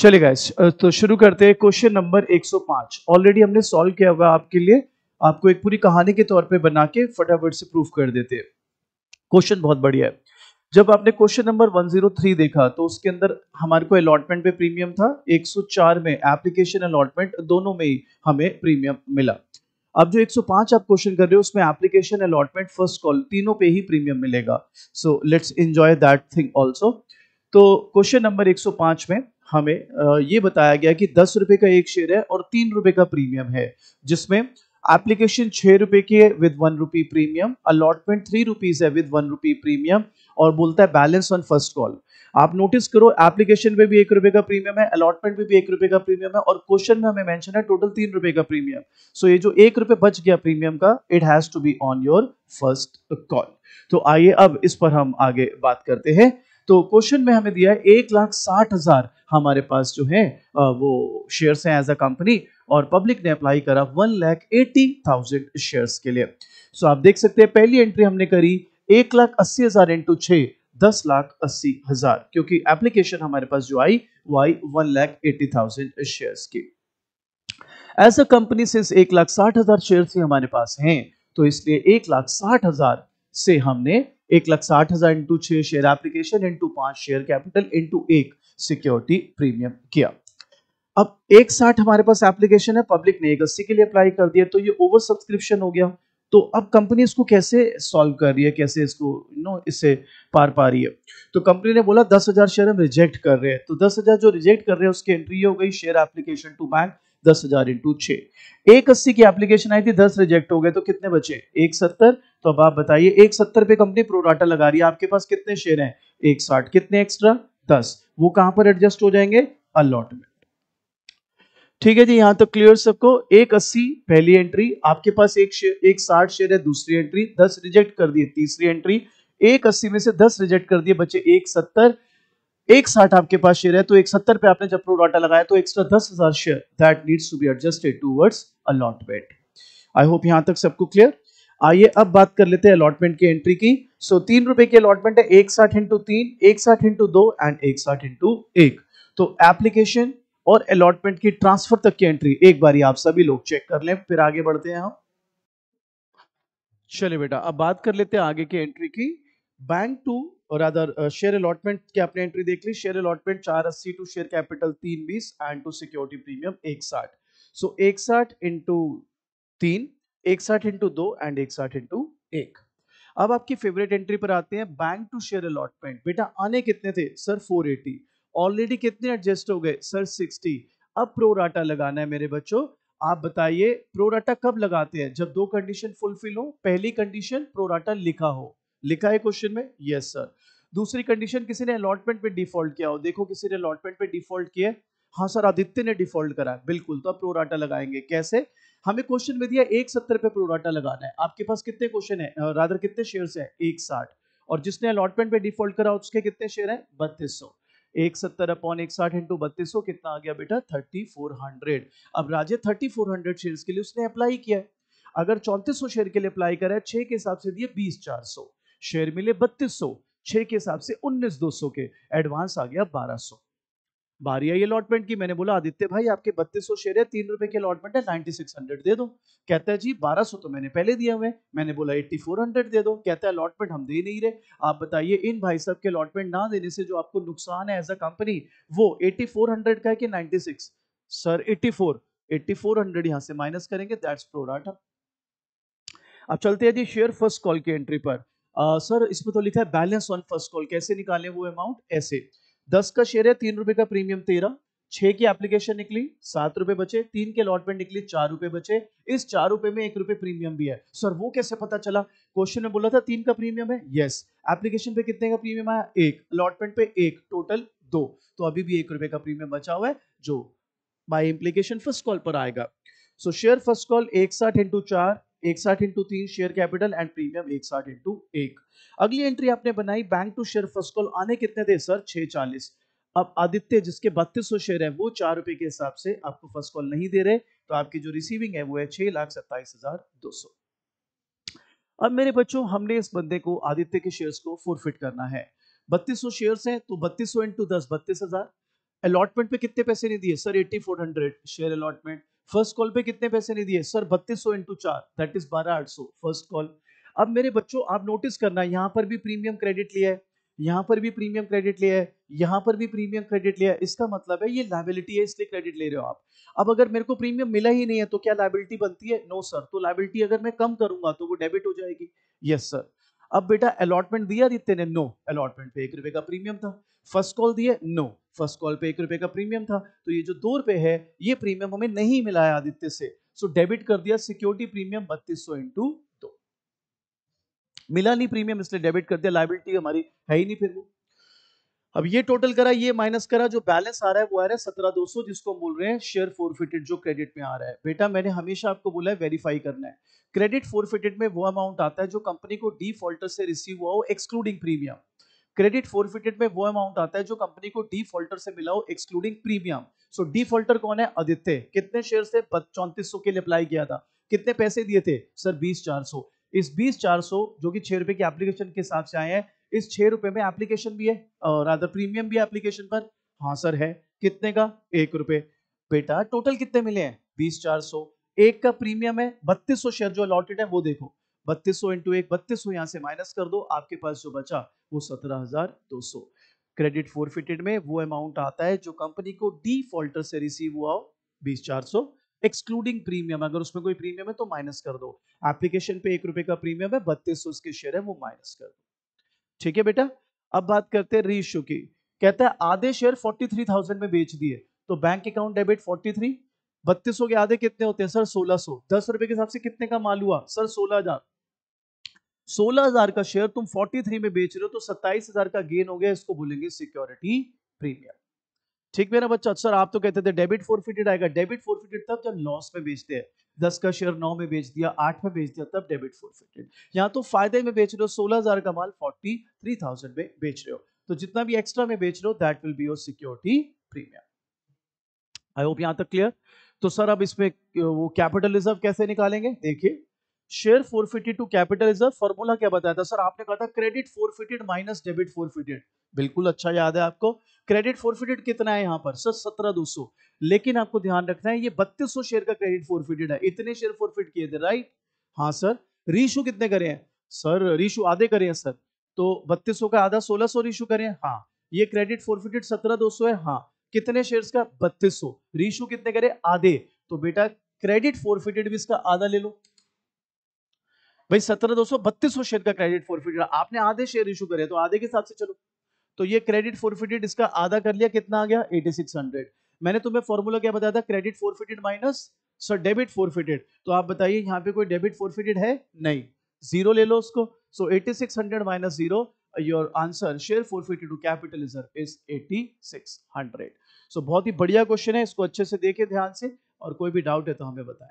चलिए गाइस तो शुरू करते हैं क्वेश्चन नंबर 105 ऑलरेडी हमने सॉल्व किया हुआ आपके लिए आपको एक पूरी कहानी के तौर पे बना के फटाफट से प्रूफ कर देते हैं क्वेश्चन बहुत बढ़िया है जब आपने क्वेश्चन नंबर 103 देखा तो उसके अंदर हमारे को अलॉटमेंट पे प्रीमियम था 104 में एप्लीकेशन अलॉटमेंट दोनों में ही हमें प्रीमियम मिला अब जो 105 आप क्वेश्चन कर रहे हो उसमें एप्लीकेशन अलॉटमेंट फर्स्ट कॉल तीनों पे ही प्रीमियम मिलेगा so let's enjoy that thing also तो क्वेश्चन नंबर 105 में हमें ये बताया गया कि दस रुपए का एक शेयर है और तीन रुपए का प्रीमियम है जिसमें एप्लीकेशन छह रुपए की है with one rupee premium allotment three rupees है विद वन रुपी प्रीमियम और बोलता है बैलेंस ऑन फर्स्ट कॉल आप नोटिस करो एप्लीकेशन पे भी एक रुपए का प्रीमियम है अलॉटमेंट पे भी एक रुपए का प्रीमियम है और क्वेश्चन में हमें मेंशन है टोटल तीन रुपए का प्रीमियम सो so, ये जो एक रुपए बच गया प्रीमियम का it has to be on your first call तो आइए अब इस पर हम आगे बात करते हैं तो क्वेश्चन में हमें दिया है एक लाख साठ हजार हमारे पास जो है वो शेयर्स हैं एज अ कंपनी और पब्लिक ने अप्लाई करा one lakh eighty thousand share के लिए सो आप देख सकते हैं पहली एंट्री हमने करी एक लाख अस्सी हजार इंटू छ दस लाख अस्सी हजार क्योंकि एप्लीकेशन हमारे पास जो आई वो आई one lakh eighty thousand share की एज अ कंपनी सिंस एक लाख साठ हजार शेयर हमारे पास हैं तो इसलिए एक लाख साठ हजार से हमने एक लाख साठ हजार इंटू छह शेयर एप्लीकेशन इंटू पांच शेयर कैपिटल इंटू एक सिक्योरिटी प्रीमियम किया अब एक साठ हमारे पास एप्लीकेशन है पब्लिक ने एक अस्सी के लिए अप्लाई कर दिया तो ये ओवर सब्सक्रिप्शन हो गया तो अब कंपनी इसको कैसे सॉल्व कर रही है कैसे इसको यू नो इससे पार पा रही है तो कंपनी ने बोला दस हजार शेयर हम रिजेक्ट कर रहे हैं तो दस हजार जो रिजेक्ट कर रहे हैं उसकी एंट्री हो गई शेयर एप्लीकेशन टू बैंक दस हजार इंटू छह एक अस्सी की एप्लीकेशन आई थी दस रिजेक्ट हो गए तो कितने बचे एक सत्तर तो अब आप बताइए एक सत्तर पे कंपनी प्रोडाटा लगा रही है आपके पास कितने शेयर हैं एक साठ कितने एक्स्ट्रा दस वो कहां पर एडजस्ट हो जाएंगे अलॉटमेंट ठीक है जी यहां तक तो क्लियर सबको एक अस्सी पहली एंट्री आपके पास एक शेयर एक साठ शेयर है दूसरी एंट्री दस रिजेक्ट कर दिए तीसरी एंट्री एक अस्सी में से दस रिजेक्ट कर दिए बच्चे एक सत्तर एक साठ आपके पास शेयर है तो एक सत्तर पे आपने जब प्रोडाटा लगाया तो एक्स्ट्रा दस हजार share that needs to be adjusted towards allotment I hope यहां तक सबको क्लियर आइए अब बात कर लेते हैं अलॉटमेंट की एंट्री की सो तीन रुपए की अलॉटमेंट है एक साठ इंटू तीन एक साठ इंटू दो एंड एक साठ इंटू एक तो एप्लीकेशन और अलॉटमेंट की ट्रांसफर तक की एंट्री एक बार आप सभी लोग चेक कर लें फिर आगे बढ़ते हैं हम चलिए बेटा अब बात कर लेते हैं आगे की एंट्री की बैंक टू और अदर शेयर अलॉटमेंट की आपने एंट्री देख ली शेयर अलॉटमेंट चार अस्सी टू शेयर कैपिटल तीन बीस एंड टू सिक्योरिटी प्रीमियम एक साठ सो एक साठ इंटू तीन एक साठ इंटू दो एंड एक साठ इंटू एक अब आपकी फेवरेट एंट्री पर आते हैं बैंक टू शेयर अलॉटमेंट बेटा आने कितने थे सर 480 ऑलरेडी कितने एडजस्ट हो गए सर 60 अब प्रोराटा लगाना है मेरे बच्चों आप बताइए प्रोराटा कब लगाते हैं जब दो कंडीशन फुलफिल हो पहली कंडीशन प्रोराटा लिखा हो लिखा है क्वेश्चन में यस सर दूसरी कंडीशन किसी ने अलॉटमेंट पे डिफॉल्ट किया हो देखो किसी ने अलॉटमेंट पे डिफॉल्ट किया हाँ सर आदित्य ने डिफॉल्ट करा बिल्कुल तो अब प्रोराटा लगाएंगे कैसे हमें क्वेश्चन में दिया एक सत्तर पे प्रोडाटा लगाना है आपके पास कितने क्वेश्चन है राधर कितने शेयर है एक साठ और जिसने अलॉटमेंट पे डिफॉल्ट करा उसके कितने शेयर है बत्तीस सौ एक सत्तर अपॉन एक साठ इंटू बत्तीस सौ कितना आ गया बेटा थर्टी फोर हंड्रेड अब Raje thirty four hundred share के लिए उसने अप्लाई किया है अगर चौंतीस सौ शेयर के लिए अप्लाई करा है छह के हिसाब से दिए बीस चार सौ शेयर मिले बत्तीस सौ छह के हिसाब से उन्नीस दो सौ के एडवांस आ गया बारह सौ बारी आई अलॉटमेंट की मैंने बोला आदित्य भाई आपके बत्तीस सौ शेयर है तीन रुपए की अलॉटमेंट है नाइनटी सिक्स हंड्रेड दे दो कहता है जी बारह सौ तो मैंने पहले दिया हुए मैंने बोला एट्टी फोर हंड्रेड दे दो कहता है अलॉटमेंट हम दे नहीं रहे आप बताइए इन भाई साहब के अलॉटमेंट ना देने से जो आपको नुकसान है एज अ कंपनी वो एट्टी फोर हंड्रेड का है कि ninety six sir eighty four eighty four hundred यहाँ से माइनस करेंगे दैट्स प्रोडाटा अब चलते हैं जी शेयर फर्स्ट कॉल की एंट्री पर सर uh, इसमें तो लिखा है बैलेंस ऑन फर्स्ट कॉल कैसे निकालें वो अमाउंट ऐसे दस का शेयर है तीन रुपए का प्रीमियम तेरह छह की एप्लीकेशन निकली सात रुपए बचे तीन के अलॉटमेंट निकली चार रुपए बचे इस चार रुपए में एक रुपए प्रीमियम भी है सर वो कैसे पता चला क्वेश्चन में बोला था तीन का प्रीमियम है यस एप्लीकेशन पे कितने का प्रीमियम आया एक अलॉटमेंट पे एक टोटल दो तो अभी भी एक रुपए का प्रीमियम बचा हुआ है जो बाई इम्प्लीकेशन फर्स्ट कॉल पर आएगा सो शेयर फर्स्ट कॉल एक साठ इंटू चार एक साठ इंटू तीन शेयर कैपिटल एंड प्रीमियम एक साठ इंटू एक अगली एंट्री आपने बनाई bank to share first call आने कितने थे सर छः चालीस अब आदित्य जिसके बत्तीस सौ शेयर है वो चार रुपए के हिसाब से आपको फर्स्ट कॉल नहीं दे रहे तो आपकी जो रिसीविंग है वो है छह लाख सत्ताईस हजार दो सौ अब मेरे बच्चों हमने इस बंदे को आदित्य के शेयर्स को फोरफिट करना है बत्तीस सौ शेयर है तो बत्तीस सौ इंटू दस बत्तीस हजार अलॉटमेंट पे कितने पैसे नहीं दिए sir eighty four hundred share allotment first call पे कितने पैसे नहीं दिए सर बत्तीस सौ इंटू चार दैट इज बारह आठ सौ फर्स्ट कॉल अब मेरे बच्चों आप नोटिस करना यहाँ पर भी प्रीमियम क्रेडिट लिया है यहाँ पर भी प्रीमियम क्रेडिट लिया है यहाँ पर भी प्रीमियम क्रेडिट लिया है इसका मतलब है ये लाइबिलिटी है इसलिए क्रेडिट ले रहे हो आप अब अगर मेरे को प्रीमियम मिला ही नहीं है तो क्या लाइबिलिटी बनती है नो सर तो लाइबिलिटी अगर मैं कम करूंगा तो वो डेबिट हो जाएगी यस सर अब बेटा अलॉटमेंट दिया आदित्य ने नो अलॉटमेंट पे एक रुपए का प्रीमियम था फर्स्ट कॉल दिए नो फर्स्ट कॉल पे एक रुपए का प्रीमियम था तो ये जो दो रुपए है ये प्रीमियम हमें नहीं मिला है आदित्य से सो डेबिट कर दिया सिक्योरिटी प्रीमियम बत्तीस सौ इंटू दो मिला नहीं प्रीमियम इसलिए डेबिट कर दिया लाइबिलिटी हमारी है ही नहीं फिर वो अब ये टोटल करा ये माइनस करा जो बैलेंस आ रहा है वो आ रहा है सत्रह दो सौ जिसको बोल रहे हैं शेयर फोरफिटेड जो क्रेडिट में आ रहा है बेटा मैंने हमेशा आपको बोला है वेरीफाई करना है क्रेडिट फोरफिटेड में वो अमाउंट आता है जो कंपनी को डिफॉल्टर से रिसीव हुआ हो एक्सक्लूडिंग प्रीमियम क्रेडिट फोरफिटेड में वो अमाउंट आता है जो कंपनी को डिफॉल्टर से मिला हो एक्सक्लूडिंग प्रीमियम सो डिफॉल्टर कौन है आदित्य कितने शेयर से चौंतीस के लिए अप्लाई किया था कितने पैसे दिए थे सर बीस चार सौ इस बीस चार सौ जो कि छह रुपए की एप्लीकेशन के हिसाब से आए हैं इस छह रुपए में एप्लीकेशन भी है और अदर प्रीमियम भी एप्लीकेशन पर हाँ सर है कितने का एक रुपए बेटा टोटल कितने मिले हैं बीस चार सौ एक का प्रीमियम है बत्तीस सौ शेयर जो अलॉटेड है वो देखो बत्तीस सौ इंटू एक बत्तीस सौ यहाँ से माइनस कर दो आपके पास जो बचा वो सत्रह हजार दो सौ क्रेडिट फोरफिटेड में वो अमाउंट आता है जो कंपनी को डिफॉल्टर से रिसीव हुआ हो बीस चार सौ एक्सक्लूडिंग प्रीमियम अगर उसमें कोई प्रीमियम है तो माइनस कर दो एप्लीकेशन पे एक रुपए का प्रीमियम है बत्तीस सौ उसके शेयर है वो माइनस कर दो ठीक है बेटा अब बात करते हैं रीइश्यू की कहता है आधे शेयर 43,000 में बेच दिए तो बैंक अकाउंट डेबिट 43 बत्तीस के आधे कितने होते हैं सर 1600 सो। दस रुपए के हिसाब से कितने का माल हुआ सर 16000 16000 का शेयर तुम 43 में बेच रहे हो तो 27000 का गेन हो गया इसको बोलेंगे सिक्योरिटी प्रीमियम ठीक है ना बच्चा सर आप तो कहते थे डेबिट फोरफिटेड आएगा डेबिट फोरफिटेड तब जब लॉस में बेचते हैं दस का शेयर नौ में बेच दिया आठ में बेच दिया तब डेबिट फोरफिटेड यहाँ तो फायदे में बेच रहे हो सोलह हजार का माल फोर्टी थ्री थाउजेंड में बेच रहे हो तो जितना भी एक्स्ट्रा में बेच रहे हो that will be your security premium I hope यहाँ तक क्लियर तो सर अब इसमें वो कैपिटल रिजर्व कैसे निकालेंगे देखिए share forfeited to capital reserve formula क्या बताया था सर आपने कहा था credit forfeited minus debit forfeited बिल्कुल अच्छा याद है आपको क्रेडिट फोरफिटेड कितना है यहाँ पर सर सत्रह दो सौ लेकिन आपको ध्यान रखना है ये बत्तीस सौ शेयर का क्रेडिट फोरफिटेड है इतने शेयर फोरफिट किए थे राइट हाँ सर रीशू कितने करे हैं सर रीशू आधे करे हैं सर तो बत्तीस का आधा सोलह सौ रीशू करे हाँ ये क्रेडिट फोरफिटेड सत्रह दो सौ है हाँ कितने शेयर का बत्तीस सौ रीशू कितने करे आधे तो बेटा क्रेडिट फोरफिटेड भी इसका आधा ले लो भाई सत्रह दो सौ बत्तीस सौ शेयर का क्रेडिट फोरफिटेड आपने आधे शेयर इशू करे तो आधे के हिसाब से चलो तो ये क्रेडिट फोरफिटेड इसका आधा कर लिया कितना आ गया 8600 मैंने तुम्हें फॉर्मूला क्या बताया था credit forfeited minus sir debit forfeited तो आप बताइए यहाँ पे कोई डेबिट फोरफिटेड है नहीं जीरो ले लो उसको so eighty six hundred minus zero your answer share forfeited to capital is eighty six hundred so बहुत ही बढ़िया क्वेश्चन है इसको अच्छे से देखे ध्यान से और कोई भी डाउट है तो हमें बताएं